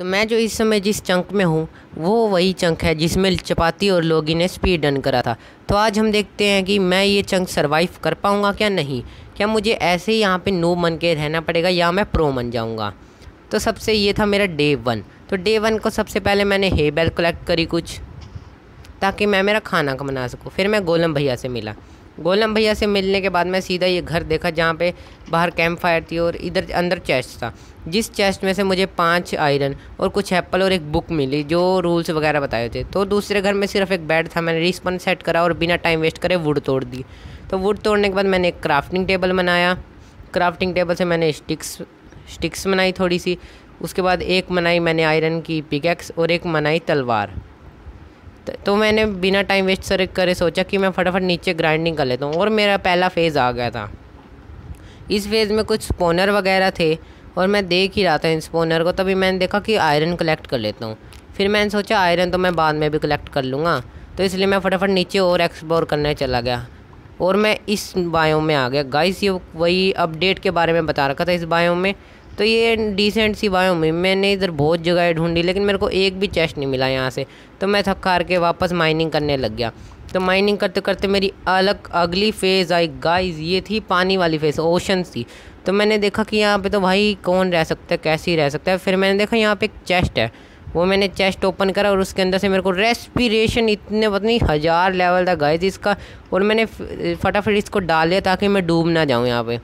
तो मैं जो इस समय जिस चंक में हूँ वो वही चंक है जिसमें चपाती और लोगी ने स्पीड रन करा था तो आज हम देखते हैं कि मैं ये चंक सरवाइव कर पाऊँगा क्या नहीं क्या मुझे ऐसे ही यहाँ पे नो मन के रहना पड़ेगा या मैं प्रो मन जाऊँगा तो सबसे ये था मेरा डे वन तो डे वन को सबसे पहले मैंने हे बैल कलेक्ट करी कुछ ताकि मैं मेरा खाना बना सकूँ फिर मैं गोलम भैया से मिला गोलम भैया से मिलने के बाद मैं सीधा ये घर देखा जहाँ पे बाहर कैंप फायर थी और इधर अंदर चेस्ट था जिस चेस्ट में से मुझे पांच आयरन और कुछ एप्पल और एक बुक मिली जो रूल्स वगैरह बताए थे तो दूसरे घर में सिर्फ एक बेड था मैंने रिस्पन सेट करा और बिना टाइम वेस्ट करे वुड तोड़ दी तो वुड तोड़ने के बाद मैंने एक क्राफ्टिंग टेबल बनाया क्राफ्टिंग टेबल से मैंने स्टिक्स स्टिक्स बनाई थोड़ी सी उसके बाद एक बनाई मैंने आयरन की पिकैक्स और एक बनाई तलवार तो मैंने बिना टाइम वेस्ट करे सोचा कि मैं फटाफट नीचे ग्राइंडिंग कर लेता हूँ और मेरा पहला फेज़ आ गया था इस फेज़ में कुछ स्पोनर वगैरह थे और मैं देख ही रहा था इन स्पोनर को तभी मैंने देखा कि आयरन कलेक्ट कर लेता हूँ फिर मैंने सोचा आयरन तो मैं बाद में भी कलेक्ट कर लूँगा तो इसलिए मैं फटाफट नीचे और एक्सप्लोर करने चला गया और मैं इस बायों में आ गया गाइस ये वही अपडेट के बारे में बता रखा था इस बायों में तो ये डिसेंट सी बायो में मैंने इधर बहुत जगह ढूंढी लेकिन मेरे को एक भी चेस्ट नहीं मिला यहाँ से तो मैं थक हार के वापस माइनिंग करने लग गया तो माइनिंग करते करते मेरी अलग अगली फेज़ आई गाइस ये थी पानी वाली फेज़ ओशन थी तो मैंने देखा कि यहाँ पे तो भाई कौन रह सकता है कैसे रह सकता है फिर मैंने देखा यहाँ पे एक चेस्ट है वो मैंने चेस्ट ओपन करा और उसके अंदर से मेरे को रेस्पिरेशन इतने पता नहीं हज़ार लेवल था गाइज इसका और मैंने फटाफट इसको डाल लिया ताकि मैं डूब ना जाऊँ यहाँ पर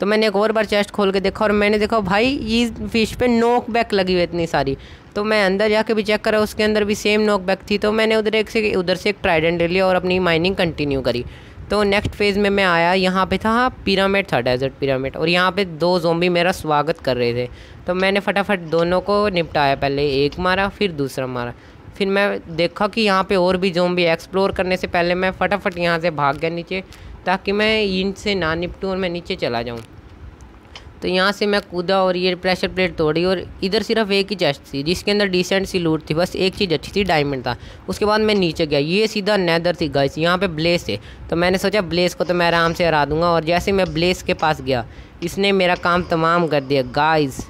तो मैंने एक और बार चेस्ट खोल के देखा और मैंने देखा भाई ये फिश पे नोक बैक लगी हुई इतनी सारी तो मैं अंदर जाके भी चेक करा उसके अंदर भी सेम नोक बैक थी तो मैंने उधर एक से उधर से एक ट्राइडेंट ले लिया और अपनी माइनिंग कंटिन्यू करी तो नेक्स्ट फेज़ में मैं आया यहाँ पे था पिरामिड हाँ, था डेजर्ट पिरामिड और यहाँ पे दो जोम्बी मेरा स्वागत कर रहे थे तो मैंने फटाफट दोनों को निपटाया पहले एक मारा फिर दूसरा मारा फिर मैं देखा कि यहाँ पे और भी जोम्बी एक्सप्लोर करने से पहले मैं फटाफट यहाँ से भाग गया नीचे ताकि मैं ईंट से ना निपटूँ और मैं नीचे चला जाऊँ तो यहाँ से मैं कूदा और ये प्रेशर प्लेट तोड़ी और इधर सिर्फ एक ही चेस्ट थी जिसके अंदर डिसेंट सी लूट थी बस एक चीज़ अच्छी थी डायमंड था उसके बाद मैं नीचे गया ये सीधा नैदर थी गाइस यहाँ पे ब्लेस थे तो मैंने सोचा ब्लेस को तो मैं आराम से हरा दूंगा और जैसे मैं ब्लेस के पास गया इसने मेरा काम तमाम कर दिया गाइज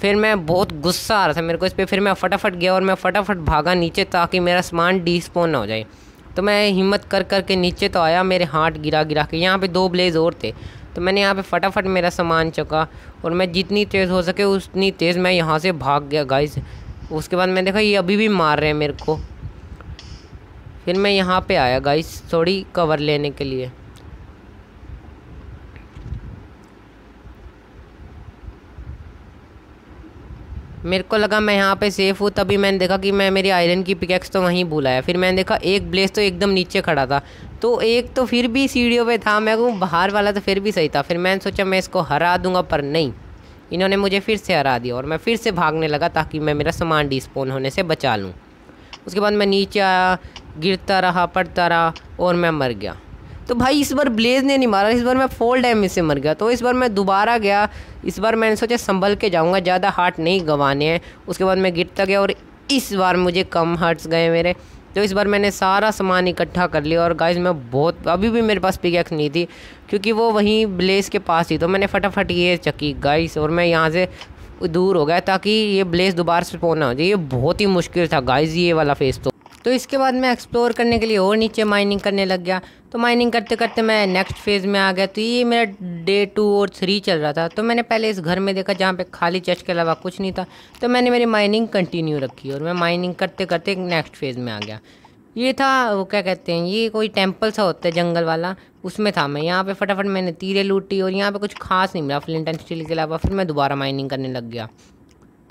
फिर मैं बहुत गुस्सा आ रहा था मेरे को इस पर फिर मैं फटाफट गया और मैं फटाफट भागा नीचे ताकि मेरा सामान डिस्पोन ना हो जाए तो मैं हिम्मत कर कर के नीचे तो आया मेरे हाथ गिरा गिरा के यहाँ पे दो ब्लेज और थे तो मैंने यहाँ पे फटाफट मेरा सामान चुका और मैं जितनी तेज़ हो सके उतनी तेज़ मैं यहाँ से भाग गया गाइस उसके बाद मैंने देखा ये अभी भी मार रहे हैं मेरे को फिर मैं यहाँ पे आया गाइस थोड़ी कवर लेने के लिए मेरे को लगा मैं यहाँ पे सेफ़ हूँ तभी मैंने देखा कि मैं मेरी आयरन की पिकेक्स तो वहीं भूला है फिर मैंने देखा एक ब्लेस तो एकदम नीचे खड़ा था तो एक तो फिर भी सीढ़ियों पे था मैं कहूँ बाहर वाला तो फिर भी सही था फिर मैंने सोचा मैं इसको हरा दूंगा पर नहीं इन्होंने मुझे फिर से हरा दिया और मैं फिर से भागने लगा ताकि मैं मेरा सामान डिस्पोन होने से बचा लूँ उसके बाद मैं नीचे आया गिरता रहा पड़ता रहा और मैं मर गया तो भाई इस बार ब्लेज ने नहीं मारा इस बार मैं फोल डैमेज से मर गया तो इस बार मैं दोबारा गया इस बार मैंने सोचा संभल के जाऊँगा ज़्यादा हार्ट नहीं गंवाने हैं उसके बाद मैं गिरता गया और इस बार मुझे कम हार्ट्स गए मेरे तो इस बार मैंने सारा सामान इकट्ठा कर लिया और गाइज मैं बहुत अभी भी मेरे पास पिकैक्स नहीं थी क्योंकि वो वहीं ब्लेस के पास थी तो मैंने फटाफट ये चकी गाइस और मैं यहाँ से दूर हो गया ताकि ये ब्लेस दोबारा से पोना हो जाए ये बहुत ही मुश्किल था गाइज ये वाला फेस तो तो इसके बाद मैं एक्सप्लोर करने के लिए और नीचे माइनिंग करने लग गया तो माइनिंग करते करते मैं नेक्स्ट फेज़ में आ गया तो ये मेरा डे टू और थ्री चल रहा था तो मैंने पहले इस घर में देखा जहाँ पे खाली चेस्ट के अलावा कुछ नहीं था तो मैंने मेरी माइनिंग कंटिन्यू रखी और मैं माइनिंग करते करते नेक्स्ट फेज़ में आ गया ये था वो क्या कहते हैं ये कोई टेम्पल सा होता है जंगल वाला उसमें था मैं यहाँ पर फटाफट मैंने तीरें लूटी और यहाँ पर कुछ खास नहीं मिला फ्लिंट एंड स्टील के अलावा फिर मैं दोबारा माइनिंग करने लग गया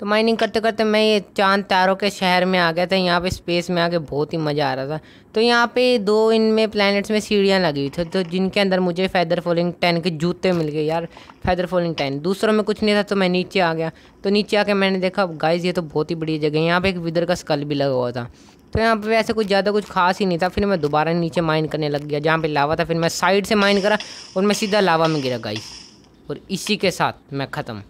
तो माइनिंग करते करते मैं ये चांद तारों के शहर में आ गया था यहाँ पे स्पेस में आके बहुत ही मज़ा आ रहा था तो यहाँ पे दो इनमें प्लैनेट्स में सीढ़ियाँ लगी हुई थी तो जिनके अंदर मुझे फैदर फॉलिंग टेन के जूते मिल गए यार फैदर फॉलिंग टेन दूसरों में कुछ नहीं था तो मैं नीचे आ गया तो नीचे आके मैंने देखा गाइज ये तो बहुत ही बड़ी जगह है यहाँ पर एक विदर का स्कल भी लगा हुआ था तो यहाँ पे वैसे कुछ ज़्यादा कुछ खास ही नहीं था फिर मैं दोबारा नीचे माइन करने लग गया जहाँ पे लावा था फिर मैं साइड से माइन करा और मैं सीधा लावा में गिरा गाइस और इसी के साथ मैं ख़त्म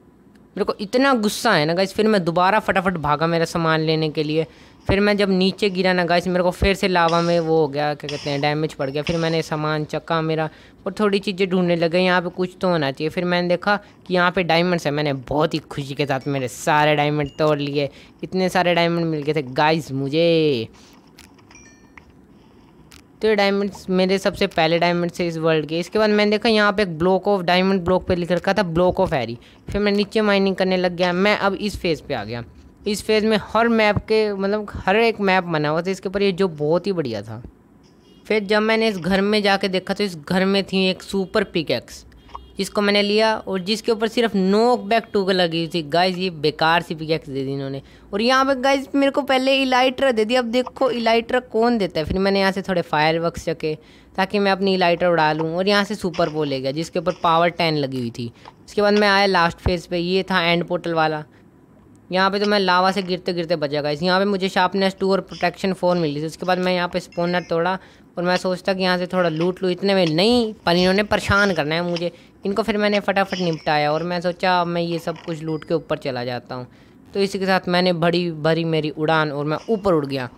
मेरे को इतना गुस्सा है ना गाइस फिर मैं दोबारा फटाफट भागा मेरा सामान लेने के लिए फिर मैं जब नीचे गिरा ना गाइस मेरे को फिर से लावा में वो हो गया क्या कहते हैं डैमेज पड़ गया फिर मैंने सामान चक्का मेरा और थोड़ी चीज़ें ढूंढने लगे यहाँ पे कुछ तो होना चाहिए फिर मैंने देखा कि यहाँ पे डायमंड्स है मैंने बहुत ही खुशी के साथ मेरे सारे डायमंड तोड़ लिए इतने सारे डायमंड मिल गए थे गाइज मुझे तो ये डायमंड मेरे सबसे पहले डायमंड से इस वर्ल्ड के इसके बाद मैंने देखा यहाँ पे एक ब्लॉक ऑफ डायमंड ब्लॉक पे लिख रखा था ब्लॉक ऑफ एरी फिर मैं नीचे माइनिंग करने लग गया मैं अब इस फेज़ पे आ गया इस फेज़ में हर मैप के मतलब हर एक मैप बना हुआ था इसके ऊपर ये जो बहुत ही बढ़िया था फिर जब मैंने इस घर में जा देखा तो इस घर में थी एक सुपर पिकैक्स जिसको मैंने लिया और जिसके ऊपर सिर्फ नोक बैक टूक लगी हुई थी गाइज ये बेकार सी पिक दे दी इन्होंने और यहाँ पे गाइज मेरे को पहले इलाइट्रा दे दी अब देखो इलाइट्रा कौन देता है फिर मैंने यहाँ से थोड़े फायर वर्क चके ताकि मैं अपनी इलाइट्रा उड़ा लूँ और यहाँ से सुपर वो ले गया जिसके ऊपर पावर टेन लगी हुई थी उसके बाद मैं आया लास्ट फेज पर ये था एंड पोर्टल वाला यहाँ पे तो मैं लावा से गिरते गिरते बचा गया यहाँ पे मुझे शार्पनेस टू और प्रोटेक्शन फोर मिली थी उसके बाद मैं यहाँ पे स्पोनर तोड़ा और मैं सोचता कि यहाँ से थोड़ा लूट लूँ इतने में नहीं पर इन्होंने परेशान करना है मुझे इनको फिर मैंने फटाफट निपटाया और मैं सोचा अब मैं ये सब कुछ लूट के ऊपर चला जाता हूँ तो इसी के साथ मैंने भरी भरी मेरी उड़ान और मैं ऊपर उड़ गया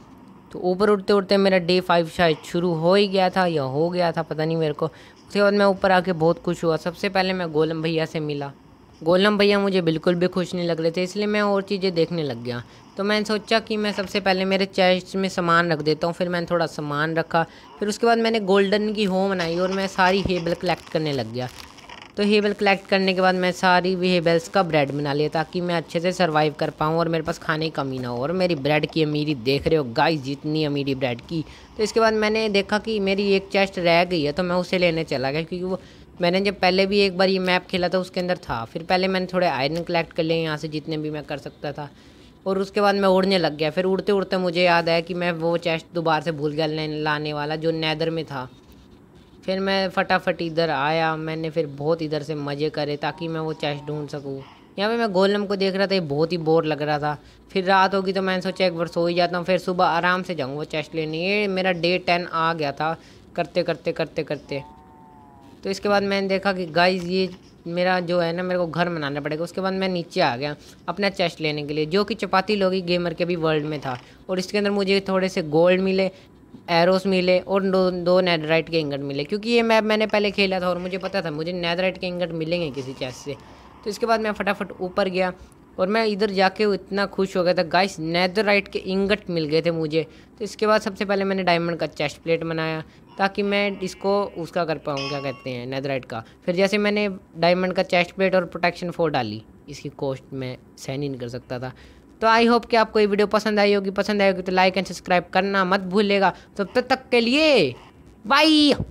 तो ऊपर उड़ते उड़ते मेरा डे फाइव शायद शुरू हो ही गया था या हो गया था पता नहीं मेरे को उसके बाद मैं ऊपर आके बहुत खुश हुआ सबसे पहले मैं गोलम भैया से मिला गोलम भैया मुझे बिल्कुल भी खुश नहीं लग रहे थे इसलिए मैं और चीज़ें देखने लग गया तो मैंने सोचा कि मैं सबसे पहले मेरे चेस्ट में सामान रख देता हूँ फिर मैंने थोड़ा सामान रखा फिर उसके बाद मैंने गोल्डन की होम बनाई और मैं सारी हेबल कलेक्ट करने लग गया तो हेबल कलेक्ट करने के बाद मैं सारी भी हेबल्स का ब्रेड बना लिया ताकि मैं अच्छे से सर्वाइव कर पाऊँ और मेरे पास खाने की कमी ना हो और मेरी ब्रेड की अमीरी देख रहे हो गाइस जितनी अमीरी ब्रेड की तो इसके बाद मैंने देखा कि मेरी एक चेस्ट रह गई है तो मैं उसे लेने चला गया क्योंकि वो मैंने जब पहले भी एक बार ये मैप खेला था उसके अंदर था फिर पहले मैंने थोड़े आयरन कलेक्ट कर लिए यहाँ से जितने भी मैं कर सकता था और उसके बाद मैं उड़ने लग गया फिर उड़ते उड़ते मुझे याद आया कि मैं वो चेस्ट दोबारा से भूल गया लाने वाला जो नैदर में था फिर मैं फटाफट इधर आया मैंने फिर बहुत इधर से मज़े करे ताकि मैं वो चेस्ट ढूंढ सकूँ यहाँ पे मैं गोलम को देख रहा था ये बहुत ही बोर लग रहा था फिर रात होगी तो मैंने सोचा एक बार सो ही जाता हूँ फिर सुबह आराम से जाऊँ वो चेस्ट लेने ये मेरा डे टेन आ गया था करते करते करते करते तो इसके बाद मैंने देखा कि गाइज ये मेरा जो है ना मेरे को घर बनाना पड़ेगा उसके बाद मैं नीचे आ गया अपना चेस्ट लेने के लिए जो कि चपाती लोगी गेमर के भी वर्ल्ड में था और इसके अंदर मुझे थोड़े से गोल्ड मिले एरोस मिले और दो दो नैदराइट के इंगट मिले क्योंकि ये मैप मैंने पहले खेला था और मुझे पता था मुझे नैदराइट के इंगट मिलेंगे किसी चेस्ट से तो इसके बाद मैं फटाफट ऊपर गया और मैं इधर जाके इतना खुश हो गया था गाइस नैदराइट के इंगट मिल गए थे मुझे तो इसके बाद सबसे पहले मैंने डायमंड का चेस्ट प्लेट बनाया ताकि मैं इसको उसका कर पाऊँ क्या कहते हैं नैदराइट का फिर जैसे मैंने डायमंड का चेस्ट प्लेट और प्रोटेक्शन फोर डाली इसकी कॉस्ट मैं सहन ही नहीं कर सकता था तो आई होप कि आपको ये वीडियो पसंद आई होगी पसंद आई होगी तो लाइक एंड सब्सक्राइब करना मत भूलेगा तब तो तक के लिए बाई